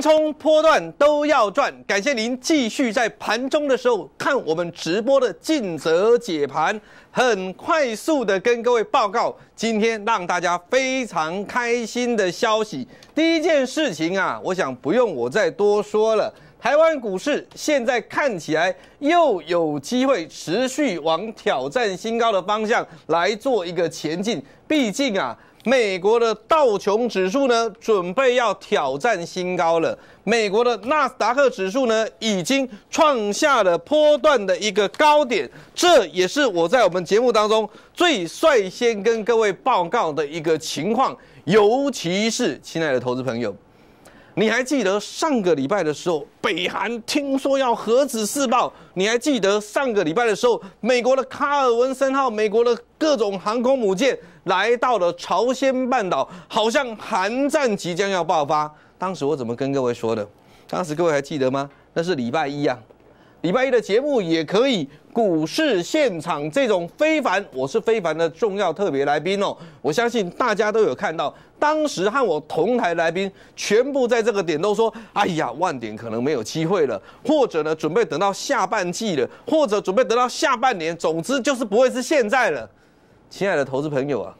冲波段都要赚，感谢您继续在盘中的时候看我们直播的尽责解盘，很快速的跟各位报告今天让大家非常开心的消息。第一件事情啊，我想不用我再多说了，台湾股市现在看起来又有机会持续往挑战新高的方向来做一个前进，毕竟啊。美国的道琼指数呢，准备要挑战新高了。美国的纳斯达克指数呢，已经创下了波段的一个高点，这也是我在我们节目当中最率先跟各位报告的一个情况。尤其是亲爱的投资朋友，你还记得上个礼拜的时候，北韩听说要核子试爆？你还记得上个礼拜的时候，美国的卡尔文森号、美国的各种航空母舰？来到了朝鲜半岛，好像韩战即将要爆发。当时我怎么跟各位说的？当时各位还记得吗？那是礼拜一啊，礼拜一的节目也可以股市现场这种非凡，我是非凡的重要特别来宾哦。我相信大家都有看到，当时和我同台来宾全部在这个点都说：“哎呀，万点可能没有机会了，或者呢准备等到下半季了，或者准备等到下半年，总之就是不会是现在了。”亲爱的投资朋友啊，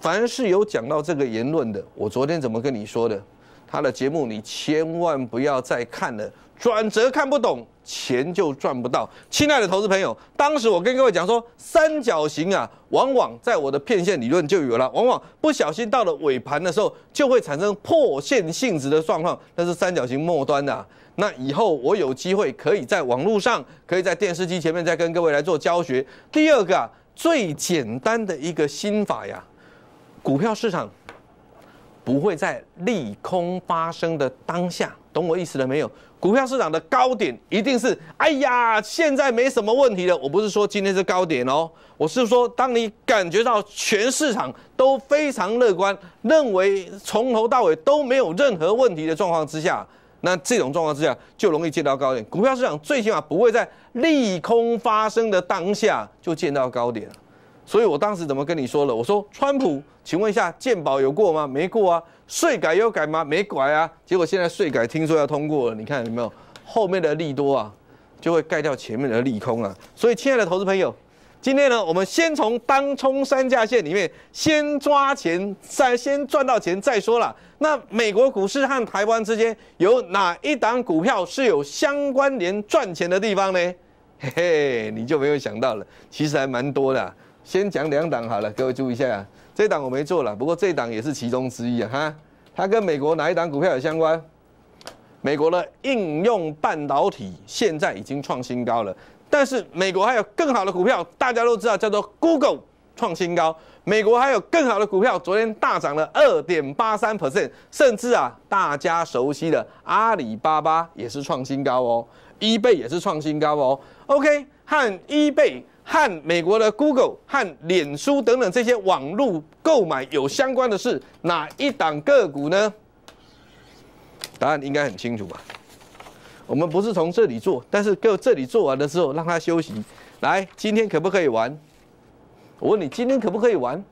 凡是有讲到这个言论的，我昨天怎么跟你说的？他的节目你千万不要再看了，转折看不懂，钱就赚不到。亲爱的投资朋友，当时我跟各位讲说，三角形啊，往往在我的骗线理论就有了，往往不小心到了尾盘的时候，就会产生破线性质的状况，那是三角形末端的。那以后我有机会可以在网络上，可以在电视机前面再跟各位来做教学。第二个。最简单的一个心法呀，股票市场不会在利空发生的当下，懂我意思了没有？股票市场的高点一定是，哎呀，现在没什么问题了。我不是说今天是高点哦，我是说当你感觉到全市场都非常乐观，认为从头到尾都没有任何问题的状况之下。那这种状况之下，就容易见到高点。股票市场最起码不会在利空发生的当下就见到高点所以我当时怎么跟你说了？我说川普，请问一下，鉴宝有过吗？没过啊。税改有改吗？没改啊。结果现在税改听说要通过了，你看有没有后面的利多啊，就会盖掉前面的利空啊。所以，亲爱的投资朋友。今天呢，我们先从当冲三价线里面先抓钱，再先赚到钱再说了。那美国股市和台湾之间有哪一档股票是有相关联赚钱的地方呢？嘿嘿，你就没有想到了，其实还蛮多的。先讲两档好了，各位注意一下，这档我没做了，不过这档也是其中之一啊。哈，它跟美国哪一档股票有相关？美国的应用半导体现在已经创新高了。但是美国还有更好的股票，大家都知道叫做 Google 创新高。美国还有更好的股票，昨天大涨了2.83%。甚至啊，大家熟悉的阿里巴巴也是创新高哦，e b a y 也是创新高哦。OK，和 eBay 和美国的 Google 和脸书等等这些网络购买有相关的是哪一档个股呢？答案应该很清楚吧。我们不是从这里做，但是各这里做完的时候让他休息。来，今天可不可以玩？我问你，今天可不可以玩？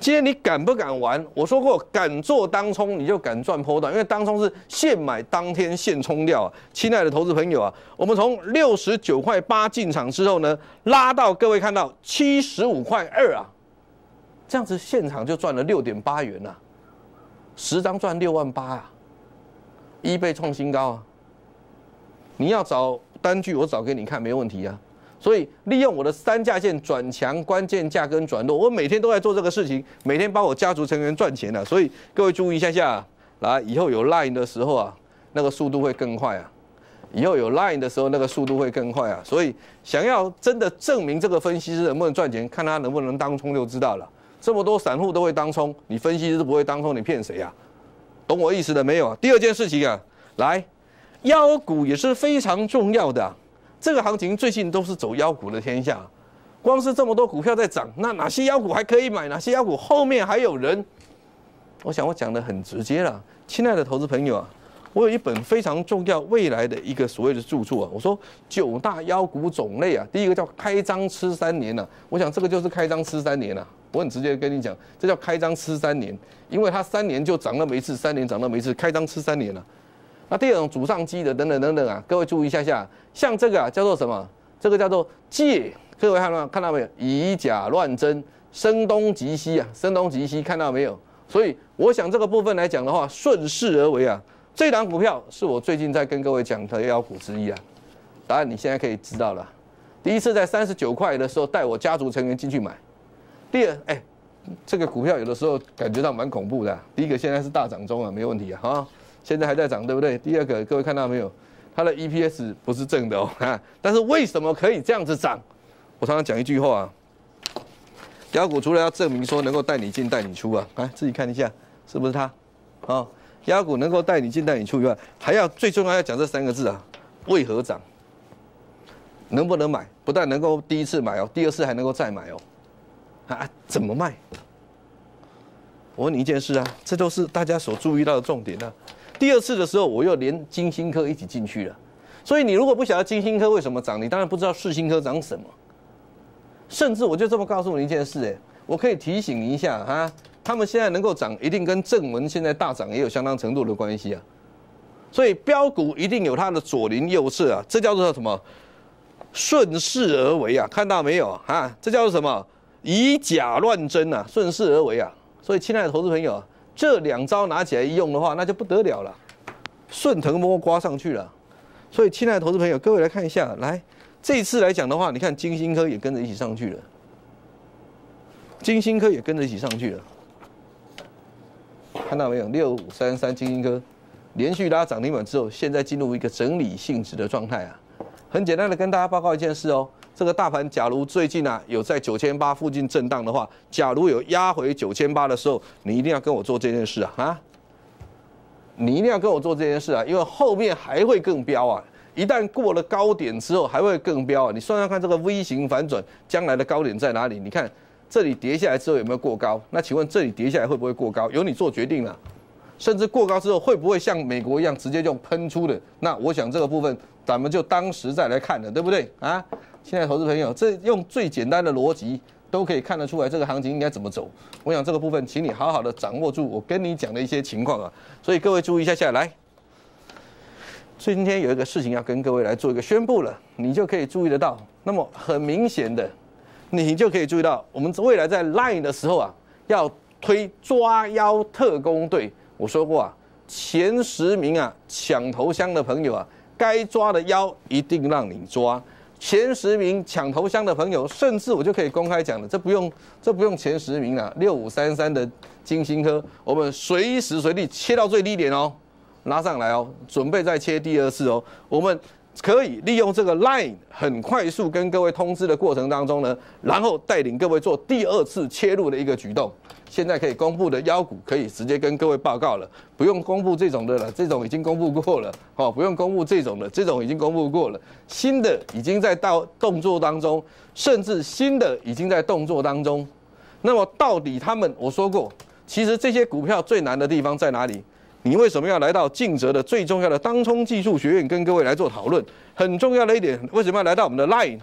今天你敢不敢玩？我说过，敢做当冲，你就敢赚波段，因为当冲是现买当天现冲掉啊。亲爱的投资朋友啊，我们从六十九块八进场之后呢，拉到各位看到七十五块二啊，这样子现场就赚了六点八元呐，十张赚六万八啊，一倍创新高啊！你要找单据，我找给你看，没问题啊。所以利用我的三价线转强关键价跟转弱，我每天都在做这个事情，每天帮我家族成员赚钱啊。所以各位注意一下下，来以后有 line 的时候啊，那个速度会更快啊。以后有 line 的时候，那个速度会更快啊。所以想要真的证明这个分析师能不能赚钱，看他能不能当冲就知道了。这么多散户都会当冲，你分析师不会当冲，你骗谁啊？懂我意思的没有啊？第二件事情啊，来。妖股也是非常重要的，这个行情最近都是走妖股的天下。光是这么多股票在涨，那哪些妖股还可以买？哪些妖股后面还有人？我想我讲的很直接了，亲爱的投资朋友啊，我有一本非常重要未来的一个所谓的著作啊，我说九大妖股种类啊，第一个叫开张吃三年呐。我想这个就是开张吃三年呐，我很直接跟你讲，这叫开张吃三年，因为它三年就涨那么一次，三年涨那么一次，开张吃三年了。那第二种主上机的等等等等啊，各位注意一下下，像这个啊叫做什么？这个叫做借，各位看到看到没有？以假乱真，声东击西啊，声东击西，看到没有？所以我想这个部分来讲的话，顺势而为啊，这档股票是我最近在跟各位讲的妖股之一啊，答案你现在可以知道了。第一次在三十九块的时候带我家族成员进去买，第二，哎，这个股票有的时候感觉到蛮恐怖的。第一个现在是大涨中啊，没问题啊，哈。现在还在涨，对不对？第二个，各位看到没有？它的 EPS 不是正的哦，哈。但是为什么可以这样子涨？我常常讲一句话：，妖股除了要证明说能够带你进带你出啊，啊，自己看一下是不是它？啊，妖股能够带你进带你出以外，还要最重要要讲这三个字啊：为何涨？能不能买？不但能够第一次买哦，第二次还能够再买哦，啊？怎么卖？我问你一件事啊，这都是大家所注意到的重点啊。第二次的时候，我又连金星科一起进去了，所以你如果不晓得金星科为什么涨，你当然不知道市星科涨什么。甚至我就这么告诉你一件事，哎，我可以提醒一下哈，他们现在能够涨，一定跟正文现在大涨也有相当程度的关系啊。所以标股一定有它的左邻右舍啊，这叫做什么？顺势而为啊，看到没有啊？这叫做什么？以假乱真啊，顺势而为啊。所以，亲爱的投资朋友。这两招拿起来一用的话，那就不得了了，顺藤摸瓜上去了。所以，亲爱的投资朋友，各位来看一下，来这次来讲的话，你看金星科也跟着一起上去了，金星科也跟着一起上去了，看到没有？六五三三金星科连续拉涨停板之后，现在进入一个整理性质的状态啊。很简单的跟大家报告一件事哦。这个大盘，假如最近啊有在九千八附近震荡的话，假如有压回九千八的时候，你一定要跟我做这件事啊啊！你一定要跟我做这件事啊，因为后面还会更飙啊！一旦过了高点之后，还会更飙啊！你算算看这个 V 型反转将来的高点在哪里？你看这里跌下来之后有没有过高？那请问这里跌下来会不会过高？由你做决定了。甚至过高之后会不会像美国一样直接就喷出的？那我想这个部分咱们就当时再来看了，对不对啊？现在投资朋友，这用最简单的逻辑都可以看得出来，这个行情应该怎么走。我想这个部分，请你好好的掌握住我跟你讲的一些情况啊。所以各位注意一下下来。今天有一个事情要跟各位来做一个宣布了，你就可以注意得到。那么很明显的，你就可以注意到，我们未来在 Line 的时候啊，要推抓妖特工队。我说过啊，前十名啊抢头香的朋友啊，该抓的腰一定让你抓。前十名抢头香的朋友，甚至我就可以公开讲了，这不用这不用前十名了，六五三三的金星科，我们随时随地切到最低点哦，拉上来哦，准备再切第二次哦，我们可以利用这个 line 很快速跟各位通知的过程当中呢，然后带领各位做第二次切入的一个举动。现在可以公布的妖股可以直接跟各位报告了，不用公布这种的了，这种已经公布过了，哦，不用公布这种的，这种已经公布过了。新的已经在到动作当中，甚至新的已经在动作当中。那么到底他们，我说过，其实这些股票最难的地方在哪里？你为什么要来到尽泽的最重要的当冲技术学院跟各位来做讨论？很重要的一点，为什么要来到我们的 LINE？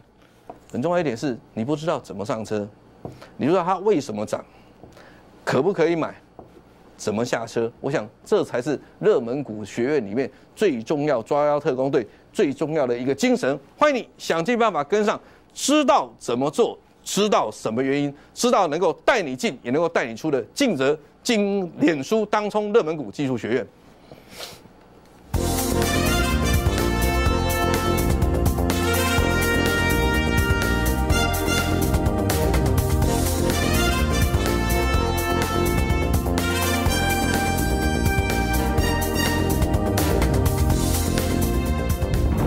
很重要一点是你不知道怎么上车，你知道它为什么涨？可不可以买？怎么下车？我想这才是热门股学院里面最重要抓妖特工队最重要的一个精神。欢迎你想尽办法跟上，知道怎么做，知道什么原因，知道能够带你进也能够带你出的，尽责。进，脸书当冲热门股技术学院。